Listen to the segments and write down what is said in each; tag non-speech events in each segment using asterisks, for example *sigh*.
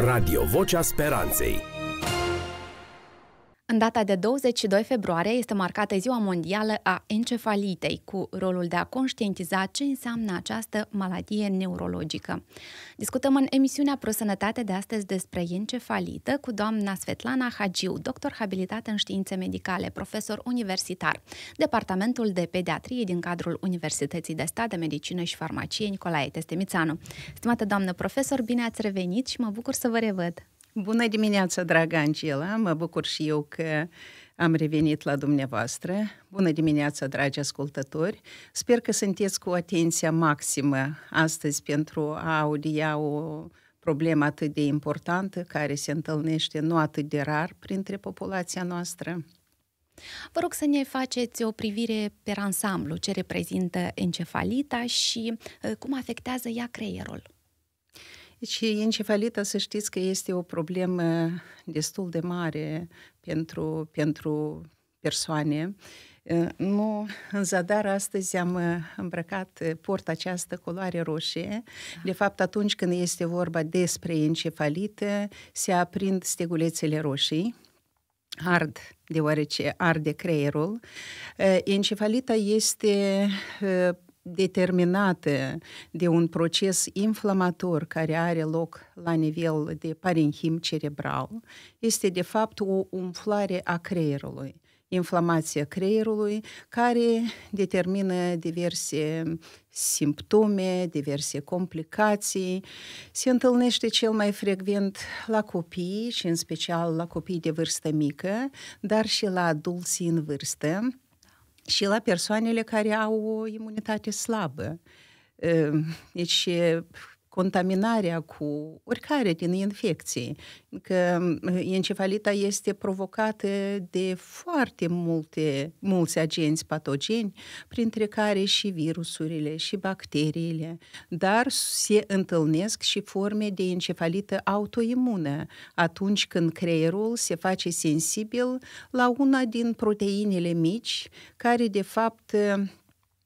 Radio Vocea Speranței în data de 22 februarie este marcată Ziua Mondială a Encefalitei, cu rolul de a conștientiza ce înseamnă această maladie neurologică. Discutăm în emisiunea Prosănătate de astăzi despre encefalită cu doamna Svetlana Hagiu, doctor habilitat în științe medicale, profesor universitar, Departamentul de Pediatrie din cadrul Universității de Stat de Medicină și Farmacie Nicolae Testemițanu. Stimată doamnă profesor, bine ați revenit și mă bucur să vă revăd! Bună dimineața, dragă Angela! Mă bucur și eu că am revenit la dumneavoastră. Bună dimineața, dragi ascultători! Sper că sunteți cu atenția maximă astăzi pentru a audia o problemă atât de importantă care se întâlnește nu atât de rar printre populația noastră. Vă rog să ne faceți o privire pe ansamblu ce reprezintă encefalita și uh, cum afectează ea creierul. Deci encefalita, să știți că este o problemă destul de mare pentru, pentru persoane. Ă, nu, în zadar astăzi am ă, îmbrăcat, ă, port această culoare roșie. Ah. De fapt, atunci când este vorba despre encefalită, se aprind stegulețele roșii, ard, deoarece arde creierul. Encefalita este determinată de un proces inflamator care are loc la nivel de parenchim cerebral, este de fapt o umflare a creierului inflamația creierului, care determină diverse simptome, diverse complicații. Se întâlnește cel mai frecvent la copii și în special la copii de vârstă mică, dar și la adulții în vârstă și la persoanele care au o imunitate slabă. Ehm, deci contaminarea cu oricare din infecții, că mm, encefalita este provocată de foarte multe, mulți agenți patogeni, printre care și virusurile și bacteriile, dar se întâlnesc și forme de encefalită autoimună, atunci când creierul se face sensibil la una din proteinele mici, care de fapt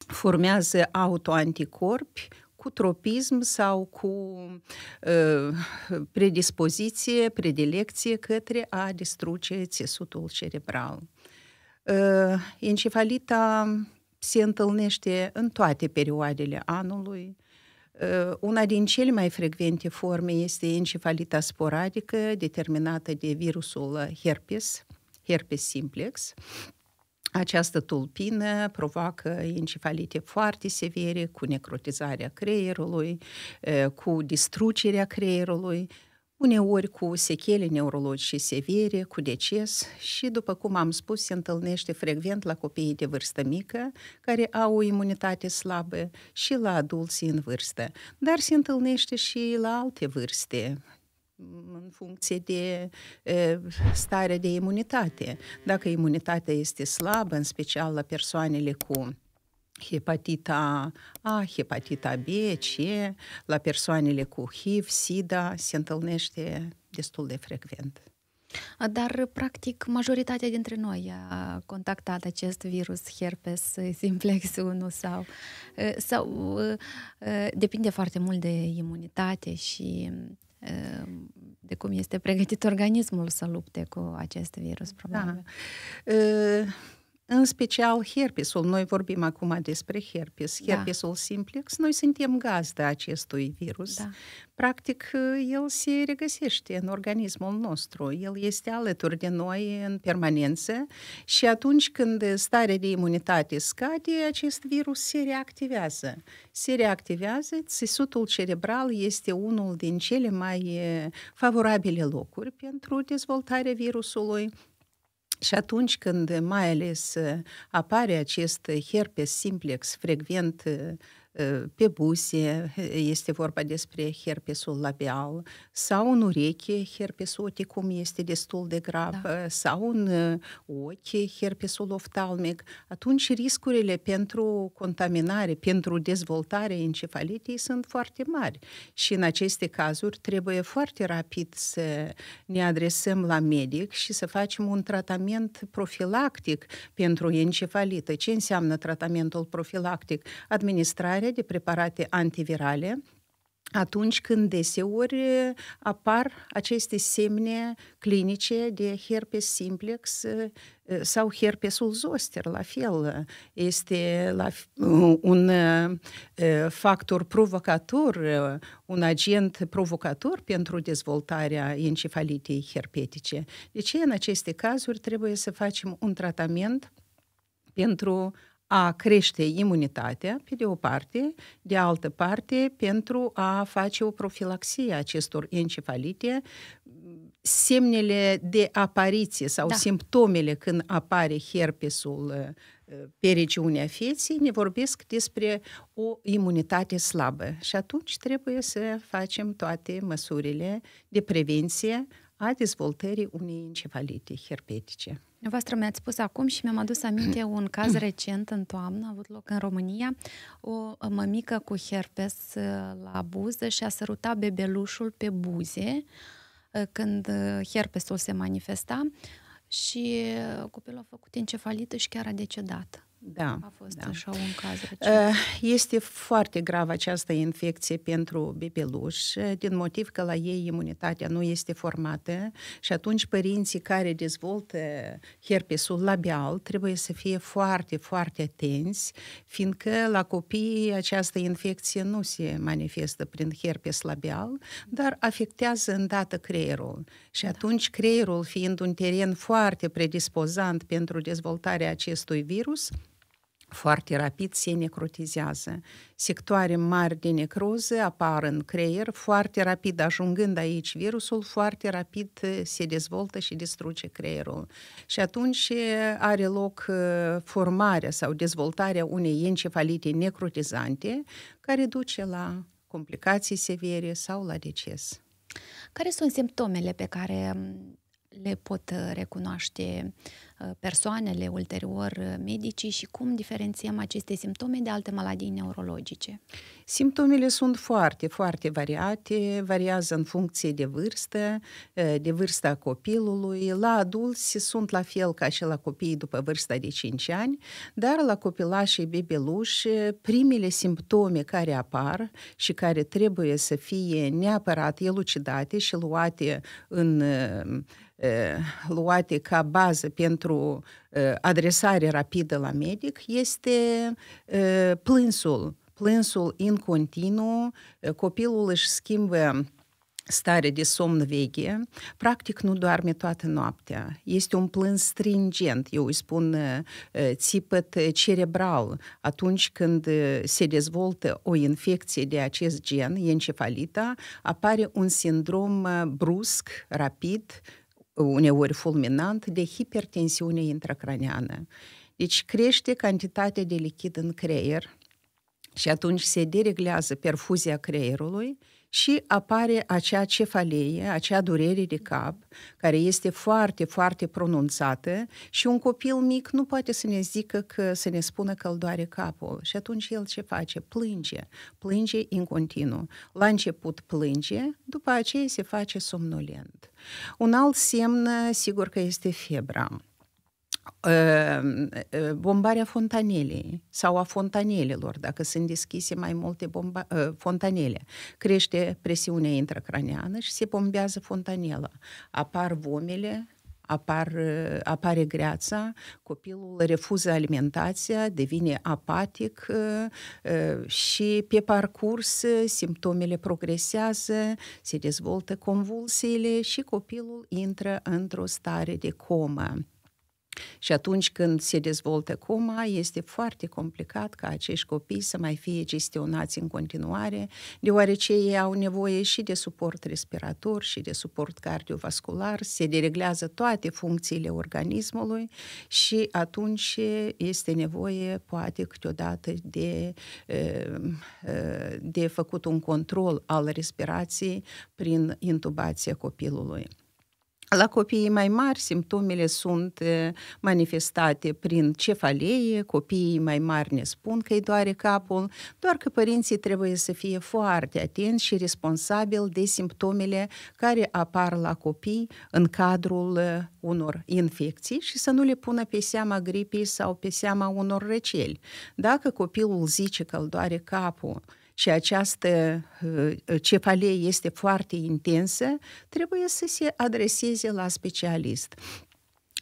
formează autoanticorpi cu tropism sau cu uh, predispoziție, predilecție către a distruge țesutul cerebral. Uh, encefalita se întâlnește în toate perioadele anului. Uh, una din cele mai frecvente forme este encefalita sporadică determinată de virusul herpes, herpes simplex. Uh, această tulpină provoacă encefalite foarte severe, cu necrotizarea creierului, eh, cu distrugerea creierului, uneori cu sechele neurologice severe, cu deces și, după cum am spus, se întâlnește frecvent la copiii de vârstă mică, care au o imunitate slabă, și la adulții în vârstă, dar se întâlnește și la alte vârste, în funcție de starea de imunitate. Dacă imunitatea este slabă, în special la persoanele cu hepatita A, hepatita B, C, la persoanele cu HIV, SIDA, se întâlnește destul de frecvent. Dar, practic, majoritatea dintre noi a contactat acest virus herpes simplex 1 *laughs* sau, sau depinde foarte mult de imunitate și Ehm, de cum este pregătit organismul să lupte cu acest virus, da. probabil. Da în special herpesul. Noi vorbim acum despre herpes. Da. Herpesul da. simplex, noi suntem gazda acestui virus. Da. Practic, el se regăsește în organismul nostru. El este alături de noi în permanență și atunci când starea de imunitate scade, acest virus se reactivează. Se reactivează, țesutul cerebral este unul din cele mai eh, favorabile locuri pentru dezvoltarea virusului și atunci când mai ales uh, apare acest herpes simplex frecvent uh, pe buze, este vorba despre herpesul labial, sau în ureche herpesul oticum este destul de grav, da. sau în ochi herpesul oftalmic, atunci riscurile pentru contaminare, pentru dezvoltarea encefalitei sunt foarte mari. Și în aceste cazuri trebuie foarte rapid să ne adresăm la medic și să facem un tratament profilactic pentru encefalită. Ce înseamnă tratamentul profilactic? Administrarea utilizarea de preparate antivirale atunci când deseori apar aceste semne clinice de herpes simplex eh, sau herpesul zoster, la fel, este la eh, un eh, factor provocator, un agent provocator pentru dezvoltarea encefalitei herpetice. De deci, ce în aceste cazuri trebuie să facem un tratament pentru a crește imunitatea, pe de o parte, de altă parte, pentru a face o profilaxie a acestor encefalite, semnele de apariție sau da. simptomele când apare herpesul uh, pe regiunea feței ne vorbesc despre o imunitate slabă și atunci trebuie să facem toate măsurile de prevenție a dezvoltării unei encefalite herpetice. Dumneavoastră mi-ați spus acum și mi-am adus aminte *clears throat* un caz recent în toamnă, a avut loc în România. O mămică cu herpes uh, la buză și-a sărutat bebelușul pe buze uh, când uh, herpesul se manifesta și copilul a făcut encefalită și chiar a decedat. Da. A fost da. așa un caz recent. Eh, este foarte grav această infecție pentru bebeluși, eh, din motiv că la ei imunitatea nu este formată și atunci părinții care dezvoltă herpesul labial trebuie să fie foarte, foarte atenți, fiindcă la copii această infecție nu se manifestă prin herpes labial, dar afectează îndată creierul. Și da. atunci creierul, fiind un teren foarte predispozant pentru dezvoltarea acestui virus, foarte rapid se necrotizează. Sectoare mari de necroză apar în creier foarte rapid, ajungând aici virusul, foarte rapid eh, se dezvoltă și distruge creierul. Și atunci eh, are loc eh, formarea sau dezvoltarea unei encefalite necrotizante, care duce la complicații severe sau la deces. Care sunt simptomele pe care mm, le pot uh, recunoaște uh, persoanele, ulterior uh, medicii și cum diferențiem aceste simptome de alte maladii neurologice? Simptomele sunt foarte, foarte variate, variază în funcție de vârstă, de vârsta copilului. La adulți sunt la fel ca și la copii după vârsta de 5 ani, dar la copilașii bebeluși, primele simptome care apar și care trebuie să fie neapărat elucidate și luate în Э, luate ca bază pentru э, adresare rapidă la medic este э, plânsul. Plânsul în continuu, eh, copilul își schimbă stare de somn veche, practic nu doarme toată noaptea. Este un plâns stringent, eu îi spun eh, eh, țipăt cerebral, atunci când se dezvoltă o infecție de acest gen, encefalita, apare un sindrom brusc, rapid, uneori fulminant, de hipertensiune intracraniană. Deci crește cantitatea de lichid în creier și atunci se dereglează perfuzia creierului și apare acea cefalee, acea durere de cap, care este foarte, foarte pronunțată și un copil mic nu poate să ne zică că, să ne spună că îl doare capul. Și atunci el ce face? Plânge. Plânge în continuu. La început plânge, după aceea se face somnolent. Un alt semn, sigur că este febra. Ehm, bombarea fontanelei sau a fontanelelor, dacă sunt deschise mai multe bomba, fontanele, crește presiunea intracraniană și se bombează fontanela. Apar vomele, apar, apare greața, copilul refuză alimentația, devine apatic și pe parcurs simptomele progresează, se dezvoltă convulsiile și copilul intră într-o stare de comă. Și atunci când se dezvoltă coma, este foarte complicat ca acești copii să mai fie gestionați în continuare, deoarece ei au nevoie și de suport respirator și de suport cardiovascular, se dereglează toate funcțiile organismului și atunci este nevoie poate câteodată de, eh, eh, de făcut un control al respirației prin intubația copilului. La copiii mai mari, simptomele sunt eh, manifestate prin cefalee, copiii mai mari ne spun că îi doare capul, doar că părinții trebuie să fie foarte atenți și responsabili de simptomele care apar la copii în cadrul eh, unor infecții și să nu le pună pe seama gripii sau pe seama unor răceli. Dacă copilul zice că îl doare capul, și această uh, cefalee este foarte intensă, trebuie să se adreseze la specialist.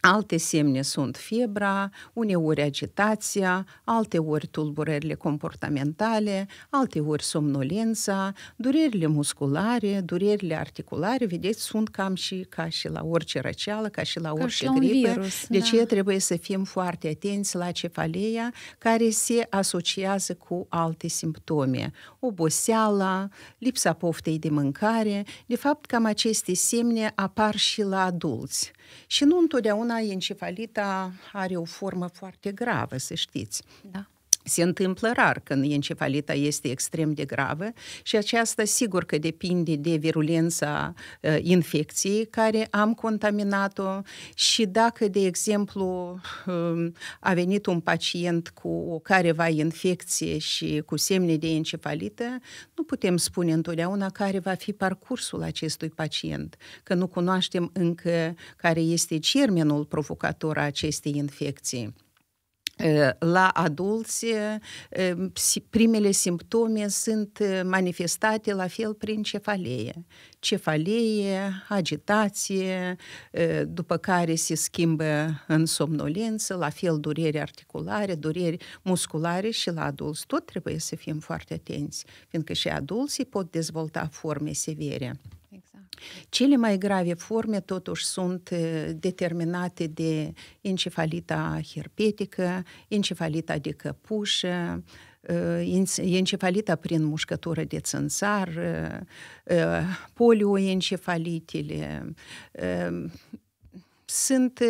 Alte semne sunt febra, uneori agitația, alteori tulburările comportamentale, alteori somnolența, durerile musculare, durerile articulare, vedeți, sunt cam și ca și la orice răceală, ca și la ca orice și gripă. Virus, deci da. trebuie să fim foarte atenți la cefaleia care se asociază cu alte simptome. Oboseala, lipsa poftei de mâncare, de fapt cam aceste semne apar și la adulți. Și nu întotdeauna encefalita are o formă foarte gravă, să știți. Da. Se întâmplă rar când encefalita este extrem de gravă și aceasta sigur că depinde de virulența uh, infecției care am contaminat-o și dacă, de exemplu, uh, a venit un pacient cu o careva infecție și cu semne de encefalită, nu putem spune întotdeauna care va fi parcursul acestui pacient, că nu cunoaștem încă care este germenul provocator a acestei infecții la adulți, primele simptome sunt manifestate la fel prin cefalee. Cefalee, agitație, după care se schimbă în somnolență, la fel dureri articulare, dureri musculare și la adulți tot trebuie să fim foarte atenți, fiindcă și adulții pot dezvolta forme severe. Cele mai grave forme totuși sunt uh, determinate de encefalita herpetică, encefalita de căpușă, uh, encefalita prin mușcătură de țânțar, uh, polioencefalitele, sunt,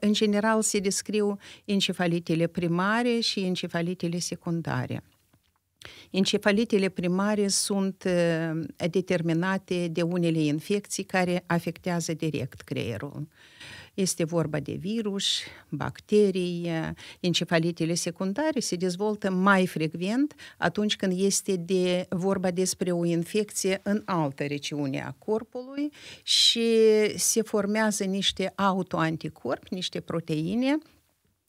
în general, se descriu encefalitele primare și encefalitele secundare. Encefalitele primare sunt uh, determinate de unele infecții care afectează direct creierul. Este vorba de virus, bacterii, uh, encefalitele secundare se dezvoltă mai frecvent atunci când este de vorba despre o infecție în altă regiune a corpului și se formează niște autoanticorpi, niște proteine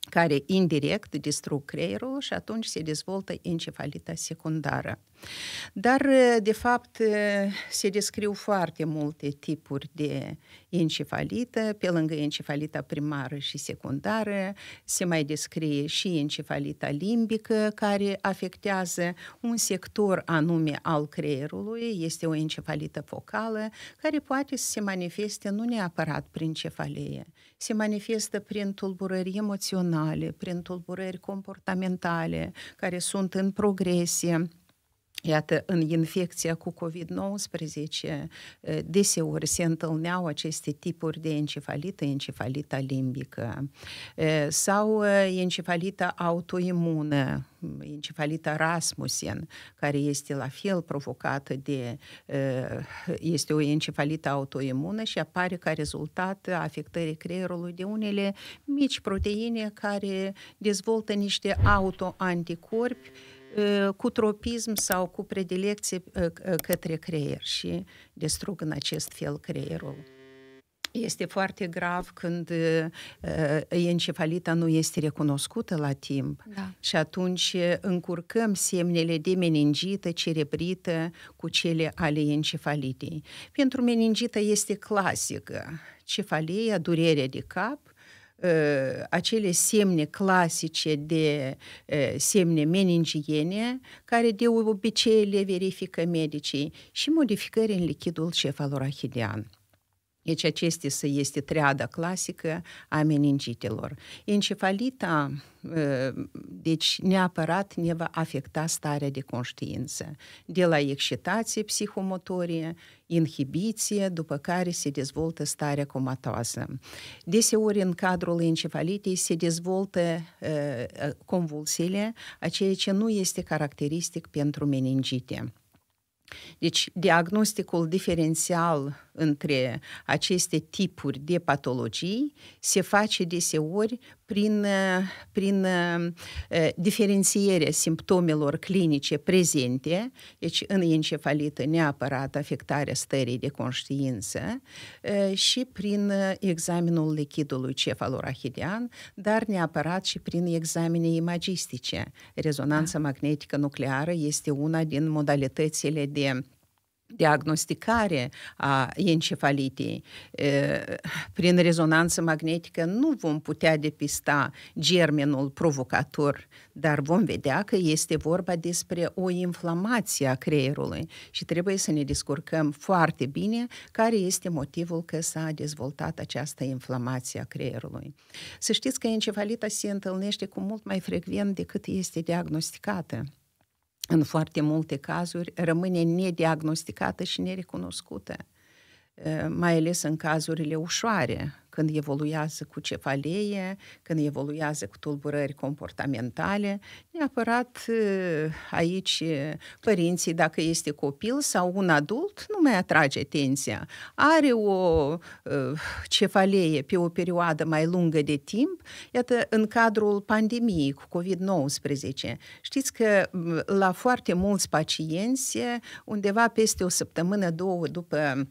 care indirect distrug creierul și atunci se dezvoltă encefalita secundară. Dar, de fapt, se descriu foarte multe tipuri de encefalită. Pe lângă encefalita primară și secundară, se mai descrie și encefalita limbică, care afectează un sector anume al creierului. Este o encefalită focală, care poate să se manifeste nu neapărat prin cefalee. Se manifestă prin tulburări emoționale, emoționale, prin tulburări comportamentale care sunt în progresie, Iată, în infecția cu COVID-19, eh, deseori se întâlneau aceste tipuri de encefalită, encefalita limbică eh, sau eh, encefalita autoimună, encefalita Rasmussen, care este la fel provocată de... este o encefalită autoimună și apare ca rezultat afectării creierului de unele mici proteine care dezvoltă niște autoanticorpi cu э, tropism sau cu predilecție э, э, către creier și distrug în acest fel creierul. Este foarte grav când encefalita nu este recunoscută la timp da. și atunci încurcăm semnele de meningită, cerebrită cu cele ale encefalitei. Pentru meningită este clasică cefalia, durerea de cap, Э, acele semne clasice de э, semne meningiene, care de obicei le verifică medicii, și modificări în lichidul cefalorachidean. Deci acestea este treada clasică a meningitelor. Encefalita, ă, deci neapărat ne va afecta starea de conștiință, de la excitație psihomotorie, inhibiție, după care se dezvoltă starea comatoasă. Deseori în cadrul encefalitei se dezvoltă ă, ă, convulsiile, a ceea ce nu este caracteristic pentru meningite. Deci, diagnosticul diferențial între aceste tipuri de patologii se face deseori prin, prin eh, diferențierea simptomelor clinice prezente, deci în encefalită neapărat afectarea stării de conștiință eh, și prin examenul lichidului cefalorahidian, dar neapărat și prin examene imagistice. Rezonanța da. magnetică nucleară este una din modalitățile de diagnosticare a encefalitei prin rezonanță magnetică nu vom putea depista germenul provocator, dar vom vedea că este vorba despre o inflamație a creierului și trebuie să ne descurcăm foarte bine care este motivul că s-a dezvoltat această inflamație a creierului. Să știți că encefalita se întâlnește cu mult mai frecvent decât este diagnosticată în foarte multe cazuri, rămâne nediagnosticată și nerecunoscută, eh, mai ales în cazurile ușoare, când evoluează cu cefalee, când evoluează cu tulburări comportamentale, neapărat ă, aici ă, părinții, dacă este copil sau un adult, nu mai atrage atenția. Are o ă, cefalee pe o perioadă mai lungă de timp, iată, în cadrul pandemiei cu COVID-19. Știți că la foarte mulți pacienți, undeva peste o săptămână, două după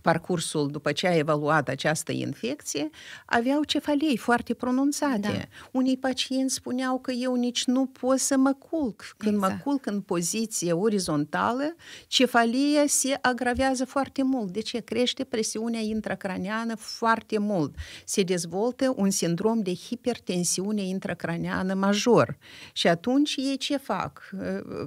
parcursul după ce a evaluat această infecție, aveau cefalei foarte pronunțate. Da. Unii pacienți spuneau că eu nici nu pot să mă culc. Când exact. mă culc în poziție orizontală, cefalia se agravează foarte mult. De deci, ce? Crește presiunea intracraniană foarte mult. Se dezvoltă un sindrom de hipertensiune intracraniană major. Și atunci ei ce fac?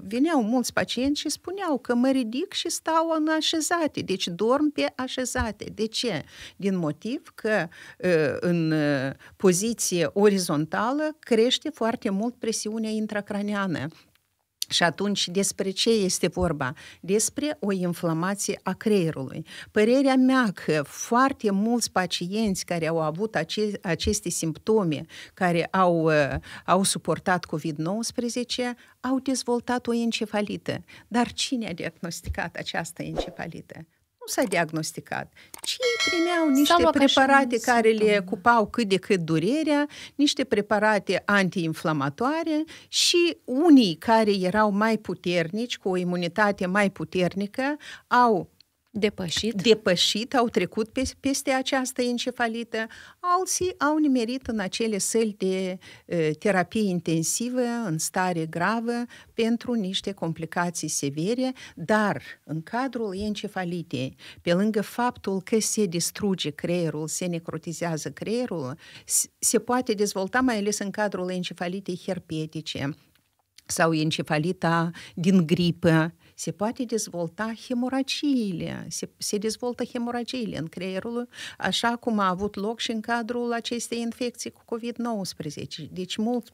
Veneau mulți pacienți și spuneau că mă ridic și stau în așezate, deci dorm pe așezate. De ce? Din motiv că ă, în ă, poziție orizontală crește foarte mult presiunea intracraniană. Și atunci despre ce este vorba? Despre o inflamație a creierului. Părerea mea că foarte mulți pacienți care au avut ace- aceste simptome, care au, ă, au suportat COVID-19, au dezvoltat o encefalită. Dar cine a diagnosticat această encefalită? nu s-a diagnosticat, ci primeau niște preparate așa, care le cupau cât de cât durerea, niște preparate antiinflamatoare și unii care erau mai puternici, cu o imunitate mai puternică, au Depășit? Depășit, au trecut pe, peste această encefalită. Alții au nimerit în acele săli de e, terapie intensivă, în stare gravă, pentru niște complicații severe, dar în cadrul encefalitei, pe lângă faptul că se distruge creierul, se necrotizează creierul, se poate dezvolta mai ales în cadrul encefalitei herpetice sau encefalita din gripă, se poate dezvolta hemoragiile, se, se dezvoltă hemoragiile în creierul, așa cum a avut loc și în cadrul acestei infecții cu COVID-19. Deci mulți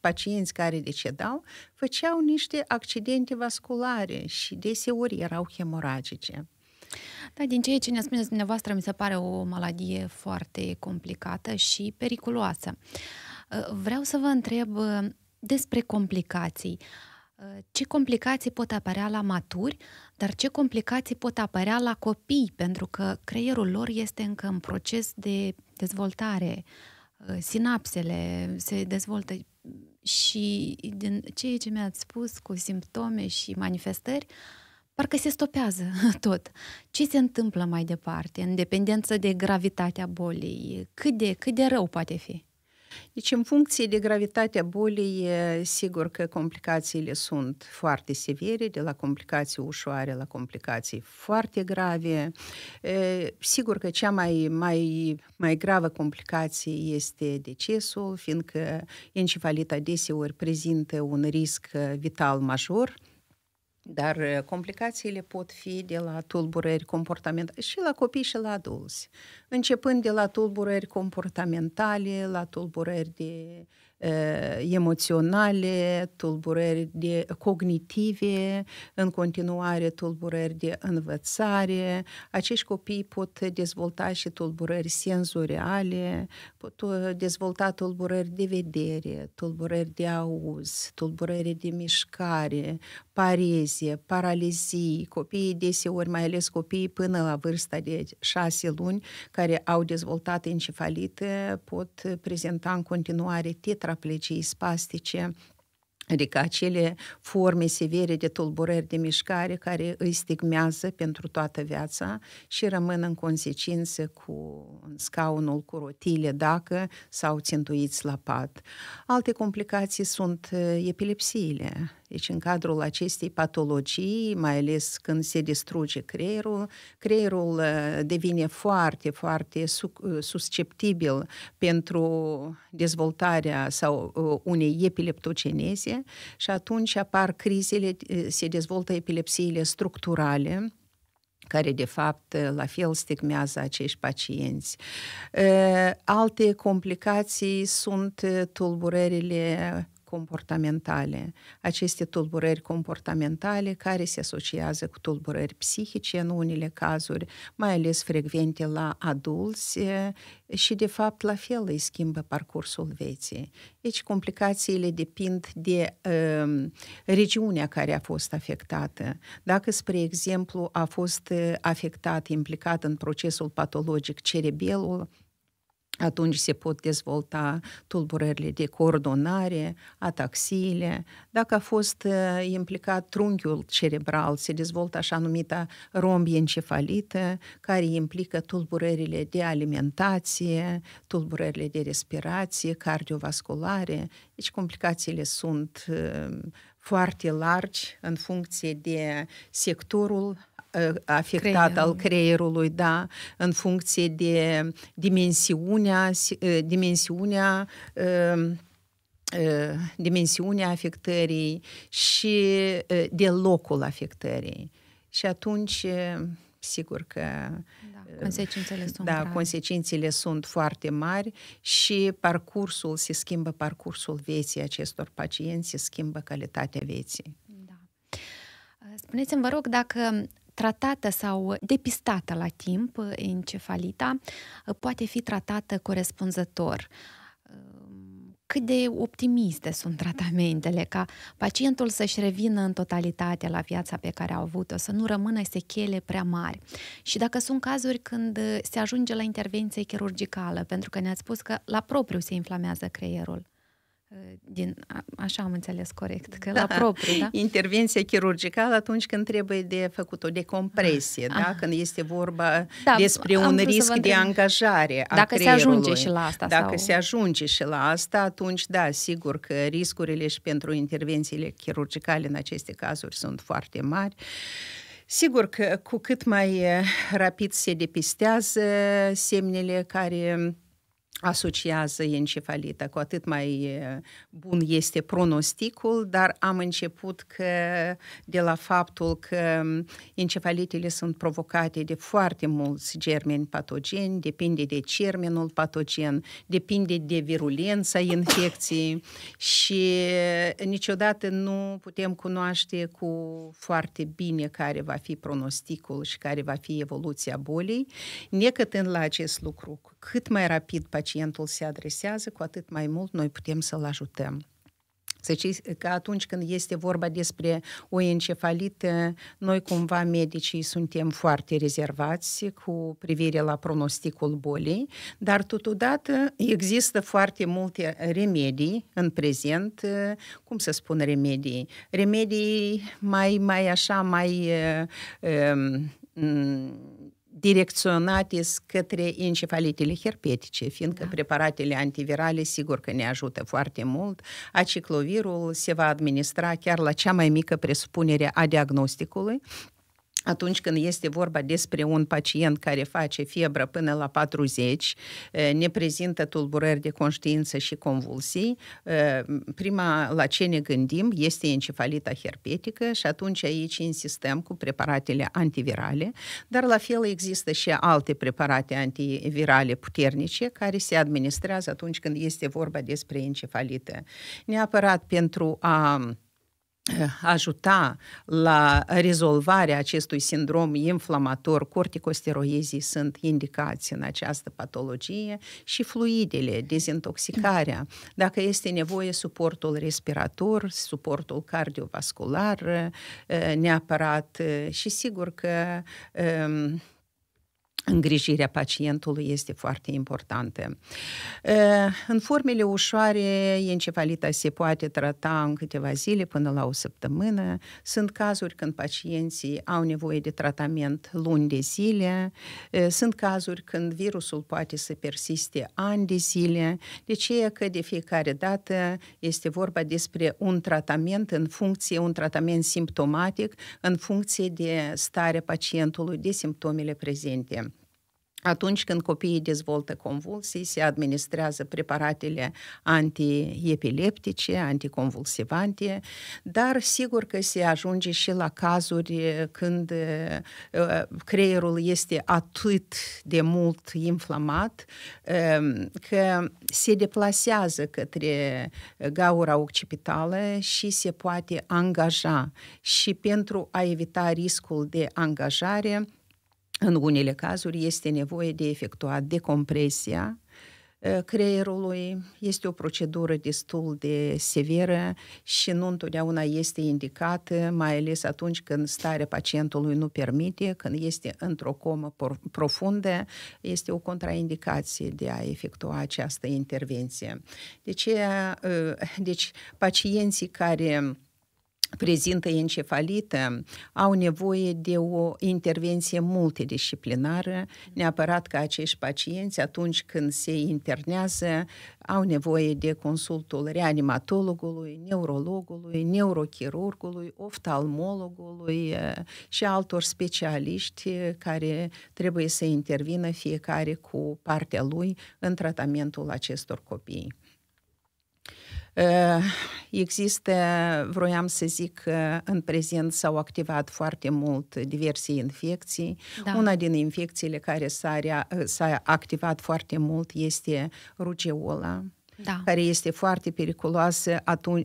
pacienți care decedau făceau niște accidente vasculare și deseori erau hemoragice. Da, din ceea ce ne spuneți dumneavoastră, mi se pare o maladie foarte complicată și periculoasă. Vreau să vă întreb uh, despre complicații. Uh, ce complicații pot apărea la maturi, dar ce complicații pot apărea la copii, pentru că creierul lor este încă în proces de dezvoltare, uh, sinapsele se dezvoltă și din ceea ce mi-ați spus cu simptome și manifestări, parcă se stopează *laughs* tot. Ce se întâmplă mai departe, în dependență de gravitatea bolii, cât de, cât de rău poate fi? Deci, în funcție de gravitatea bolii, sigur că complicațiile sunt foarte severe, de la complicații ușoare la complicații foarte grave. E, sigur că cea mai, mai, mai gravă complicație este decesul, fiindcă encefalita deseori prezintă un risc vital major, dar uh, complicațiile pot fi de la tulburări comportamentale și la copii și la adulți. Începând de la tulburări comportamentale, la tulburări de uh, emoționale, tulburări de cognitive, în continuare tulburări de învățare. Acești copii pot dezvolta și tulburări senzoriale, pot uh, dezvolta tulburări de vedere, tulburări de auz, tulburări de mișcare, parezie, paralizii, copiii deseori, mai ales copiii până la vârsta de șase luni, care au dezvoltat encefalită, pot prezenta în continuare tetraplegii spastice, Adică acele forme severe de tulburări de mișcare care îi stigmează pentru toată viața și rămân în consecință cu scaunul cu rotile dacă s-au țintuiți la pat. Alte complicații sunt uh, epilepsiile. Deci în cadrul acestei patologii, mai ales când se distruge creierul, creierul uh, devine foarte, foarte uh, susceptibil pentru dezvoltarea sau unei epileptogeneze și atunci apar crizele, eh, se dezvoltă epilepsiile structurale, care de fapt eh, la fel stigmează acești pacienți. Eh, alte complicații sunt tulburările comportamentale, aceste tulburări comportamentale care se asociază cu tulburări psihice în unele cazuri, mai ales frecvente la adulți și, de fapt, la fel îi schimbă parcursul vieții. Deci, complicațiile depind de uh, regiunea care a fost afectată. Dacă, spre exemplu, a fost afectat, implicat în procesul patologic cerebelul, atunci se pot dezvolta tulburările de coordonare, ataxiile. Dacă a fost uh, implicat trunchiul cerebral, se dezvoltă așa numita rombiencefalită, care implică tulburările de alimentație, tulburările de respirație, cardiovasculare. Deci complicațiile sunt uh, foarte largi în funcție de sectorul afectat Creier. al creierului, da, în funcție de dimensiunea, dimensiunea dimensiunea afectării și de locul afectării. Și atunci, sigur că da, Consecințele sunt da, grave. consecințele sunt foarte mari și parcursul se schimbă, parcursul vieții acestor pacienți se schimbă calitatea vieții. Da. Spuneți-mi, vă rog, dacă tratată sau depistată la timp uh, encefalita uh, poate fi tratată corespunzător uh, cât de optimiste sunt tratamentele, ca pacientul să-și revină în totalitate la viața pe care a avut-o, să nu rămână sechele prea mari. Și dacă sunt cazuri când se ajunge la intervenție chirurgicală, pentru că ne-ați spus că la propriu se inflamează creierul, din, așa am înțeles corect, că da. la *laughs* propriu, da? Intervenția chirurgicală atunci când trebuie de făcut o decompresie, ah. da? Ah. Când este vorba da, despre un risc de angajare a Dacă creierului. se ajunge și la asta. Dacă sau... se ajunge și la asta, atunci, da, sigur că riscurile și pentru intervențiile chirurgicale în aceste cazuri sunt foarte mari. Sigur că cu cât mai eh, rapid se depistează semnele care asociază encefalită, cu atât mai bun este pronosticul, dar am început că de la faptul că encefalitele sunt provocate de foarte mulți germeni patogeni, depinde de germenul patogen, depinde de virulența infecției și niciodată nu putem cunoaște cu foarte bine care va fi pronosticul și care va fi evoluția bolii, necătând la acest lucru cât mai rapid pacientul se adresează, cu atât mai mult noi putem să-l ajutăm. Deci că atunci când este vorba despre o encefalită, noi cumva medicii suntem foarte rezervați cu privire la pronosticul bolii, dar totodată există foarte multe remedii în prezent, cum să spun remedii, remedii mai, mai așa, mai um, direcționate către encefalitele herpetice, fiindcă da. preparatele antivirale sigur că ne ajută foarte mult. Aciclovirul se va administra chiar la cea mai mică presupunere a diagnosticului, atunci când este vorba despre un pacient care face febră până la 40, ne prezintă tulburări de conștiință și convulsii, prima la ce ne gândim este encefalita herpetică și atunci aici insistăm cu preparatele antivirale, dar la fel există și alte preparate antivirale puternice care se administrează atunci când este vorba despre encefalită. Neapărat pentru a Э, ajuta la rezolvarea acestui sindrom inflamator, corticosteroizii sunt indicați în această patologie și fluidele, dezintoxicarea. Dacă este nevoie, suportul respirator, suportul cardiovascular eh, neapărat eh, și sigur că ehm, îngrijirea pacientului este foarte importantă. În formele ușoare, encefalita se poate trata în câteva zile până la o săptămână. Sunt cazuri când pacienții au nevoie de tratament luni de zile. Sunt cazuri când virusul poate să persiste ani de zile. Deci e că de fiecare dată este vorba despre un tratament în funcție, un tratament simptomatic în funcție de starea pacientului, de simptomele prezente atunci când copiii dezvoltă convulsii, se administrează preparatele antiepileptice, anticonvulsivante, dar sigur că se ajunge și la cazuri eh, când eh, eh, creierul este atât de mult inflamat ehm, că se deplasează către gaura occipitală și se poate angaja. Și pentru a evita riscul de angajare, în unele cazuri este nevoie de efectuat decompresia uh, creierului. Este o procedură destul de severă și nu întotdeauna este indicată, mai ales atunci când starea pacientului nu permite, când este într-o comă profundă, este o contraindicație de a efectua această intervenție. Deci, deci pacienții care prezintă encefalită, au nevoie de o intervenție multidisciplinară, neapărat că acești pacienți, atunci când se internează, au nevoie de consultul reanimatologului, neurologului, neurochirurgului, oftalmologului eh, și altor specialiști eh, care trebuie să intervină fiecare cu partea lui în tratamentul acestor copii. Ă, există, vroiam să zic, ă, în prezent s-au activat foarte mult diverse infecții. Da. Una din infecțiile care s-a, ă, s-a activat foarte mult este rugeola da. care este foarte periculoasă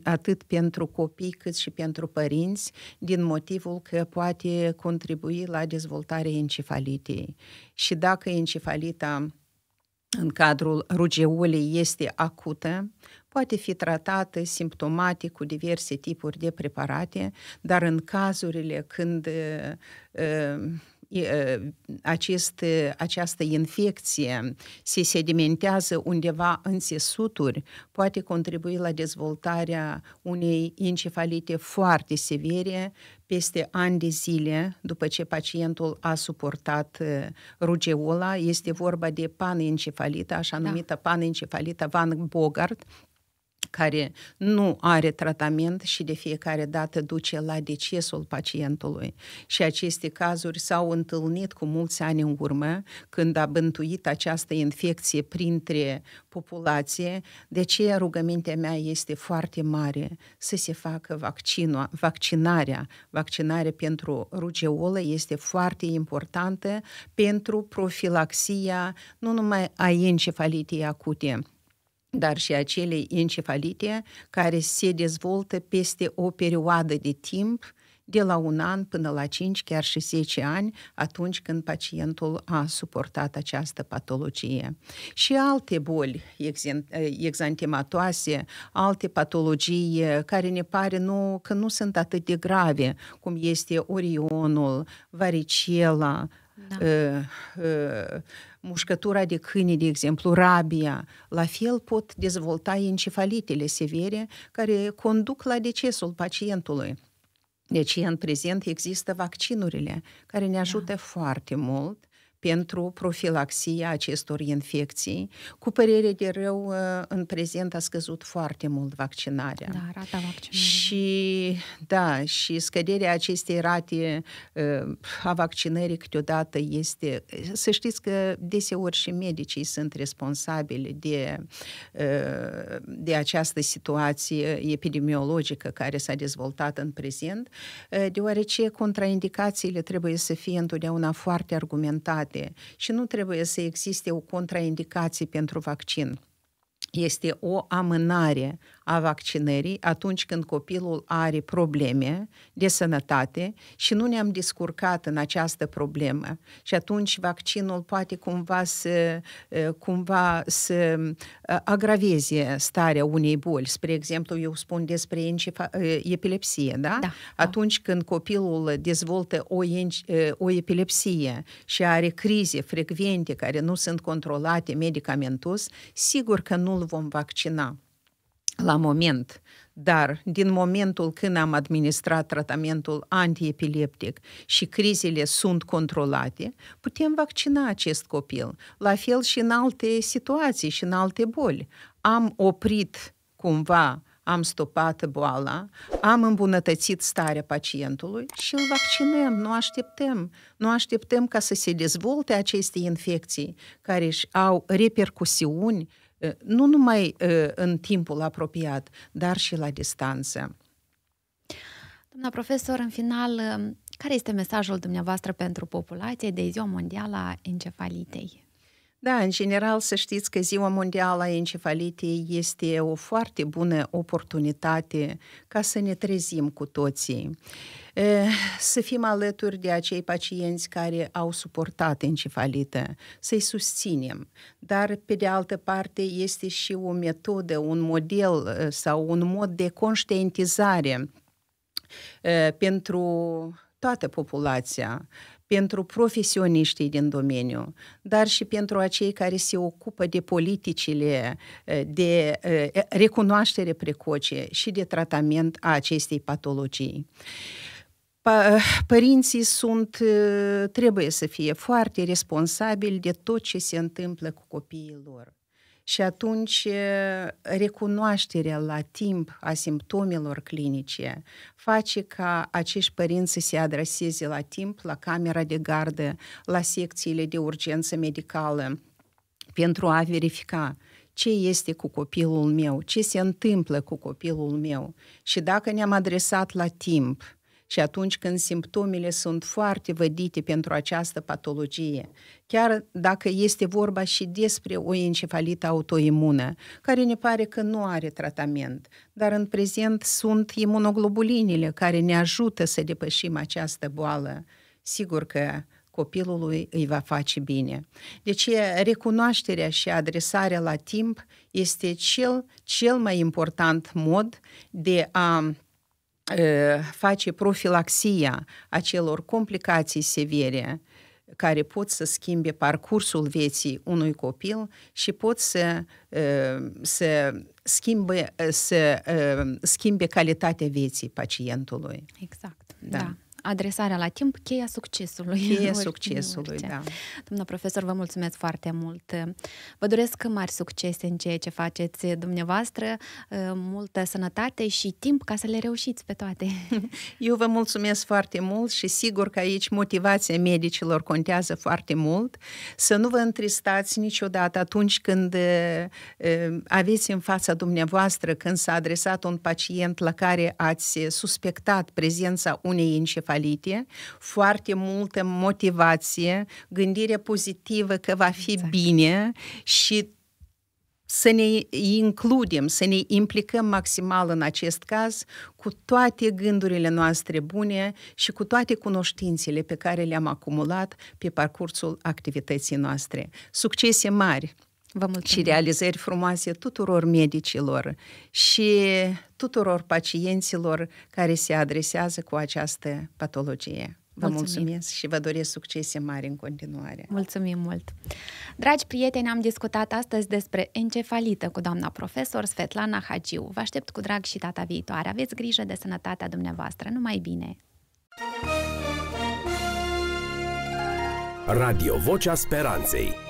atât pentru copii cât și pentru părinți, din motivul că poate contribui la dezvoltarea encefalitei. Și dacă encefalita în cadrul rugeolei este acută, poate fi tratată simptomatic cu diverse tipuri de preparate, dar în cazurile când uh, uh, uh, acest, această infecție se sedimentează undeva în țesuturi, poate contribui la dezvoltarea unei encefalite foarte severe peste ani de zile după ce pacientul a suportat rugeola. Este vorba de panencefalită, așa da. numită da. panencefalită Van Bogart, care nu are tratament și de fiecare dată duce la decesul pacientului. Și aceste cazuri s-au întâlnit cu mulți ani în urmă, când a bântuit această infecție printre populație. De ce rugămintea mea este foarte mare să se facă vaccinul, vaccinarea. Vaccinarea pentru rugeolă este foarte importantă pentru profilaxia nu numai a encefalitei acute, dar și acele encefalite care se dezvoltă peste o perioadă de timp de la un an până la 5, chiar și 10 ani, atunci când pacientul a suportat această patologie. Și alte boli exantematoase, alte patologii care ne pare nu, că nu sunt atât de grave, cum este orionul, varicela, da. uh, uh, mușcătura de câine, de exemplu, rabia, la fel pot dezvolta encefalitele severe care conduc la decesul pacientului. Deci, în prezent există vaccinurile care ne ajută da. foarte mult pentru profilaxia acestor infecții. Cu părere de rău, ă, în prezent a scăzut foarte mult vaccinarea. Da, rata vaccinării. Și, da, și scăderea acestei rate ă, a vaccinării câteodată este... Să știți că deseori și medicii sunt responsabili de, ă, de această situație epidemiologică care s-a dezvoltat în prezent, deoarece contraindicațiile trebuie să fie întotdeauna foarte argumentate sănătate și nu trebuie să existe o contraindicație pentru vaccin. Este o amânare a vaccinării atunci când copilul are probleme de sănătate și nu ne-am descurcat în această problemă. Și atunci vaccinul poate cumva să, cumva să agraveze starea unei boli. Spre exemplu, eu spun despre epilepsie, da? da? da? Atunci când copilul dezvoltă o, o epilepsie și are crize frecvente care nu sunt controlate medicamentos, sigur că nu-l vom vaccina la moment, dar din momentul când am administrat tratamentul antiepileptic și crizele sunt controlate, putem vaccina acest copil. La fel și în alte situații și în alte boli. Am oprit cumva am stopat boala, am îmbunătățit starea pacientului și îl vaccinăm, nu așteptăm. Nu așteptăm ca să se dezvolte aceste infecții care își au repercusiuni Ă, nu numai ă, în timpul apropiat, dar și la distanță. Doamna profesor, în final, ă, care este mesajul dumneavoastră pentru populație de Ziua Mondială a Encefalitei? Da, în general să știți că Ziua Mondială a Encefalitei este o foarte bună oportunitate ca să ne trezim cu toții, eh, să fim alături de acei pacienți care au suportat encefalită, să-i susținem. Dar, pe de altă parte, este și o metodă, un model eh, sau un mod de conștientizare eh, pentru toată populația pentru profesioniștii din domeniu, dar și pentru acei care se ocupă de politicile eh, de eh, recunoaștere precoce și de tratament a acestei patologii. Eh, părinții sunt, trebuie să fie foarte responsabili de tot ce se întâmplă cu copiii lor. Și atunci recunoașterea la timp a simptomelor clinice face ca acești părinți să se adreseze la timp la camera de gardă, la secțiile de urgență medicală, pentru a verifica ce este cu copilul meu, ce se întâmplă cu copilul meu și dacă ne-am adresat la timp și atunci când simptomele sunt foarte vădite pentru această patologie, chiar dacă este vorba și despre o encefalită autoimună, care ne pare că nu are tratament, dar în prezent sunt imunoglobulinile care ne ajută să depășim această boală. Sigur că copilului îi va face bine. Deci recunoașterea și adresarea la timp este cel, cel mai important mod de a Э, face profilaxia acelor complicații severe care pot să schimbe parcursul vieții unui copil și pot să, să, schimbe, să schimbe calitatea vieții pacientului. Exact, da. da adresarea la timp, cheia succesului. Cheia succesului, da. Doamna profesor, vă mulțumesc foarte mult. Vă doresc mari succese în ceea ce faceți dumneavoastră, ă, multă sănătate și timp ca să le reușiți pe toate. *laughs* Eu vă mulțumesc foarte mult și sigur că aici motivația medicilor contează foarte mult. Să nu vă întristați niciodată atunci când ă, ă, aveți în fața dumneavoastră, când s-a adresat un pacient la care ați suspectat prezența unei encefalități falite, foarte multă motivație, gândire pozitivă că va fi exact. bine și să ne includem, să ne implicăm maximal în acest caz cu toate gândurile noastre bune și cu toate cunoștințele pe care le-am acumulat pe parcursul activității noastre. Succese mari! Vă mulțumim. și realizări frumoase tuturor medicilor și tuturor pacienților care se adresează cu această patologie. Vă mulțumim. mulțumesc și vă doresc succese mari în continuare. Mulțumim mult! Dragi prieteni, am discutat astăzi despre encefalită cu doamna profesor Svetlana Hagiu. Vă aștept cu drag și data viitoare. Aveți grijă de sănătatea dumneavoastră. Numai bine! Radio Vocea Speranței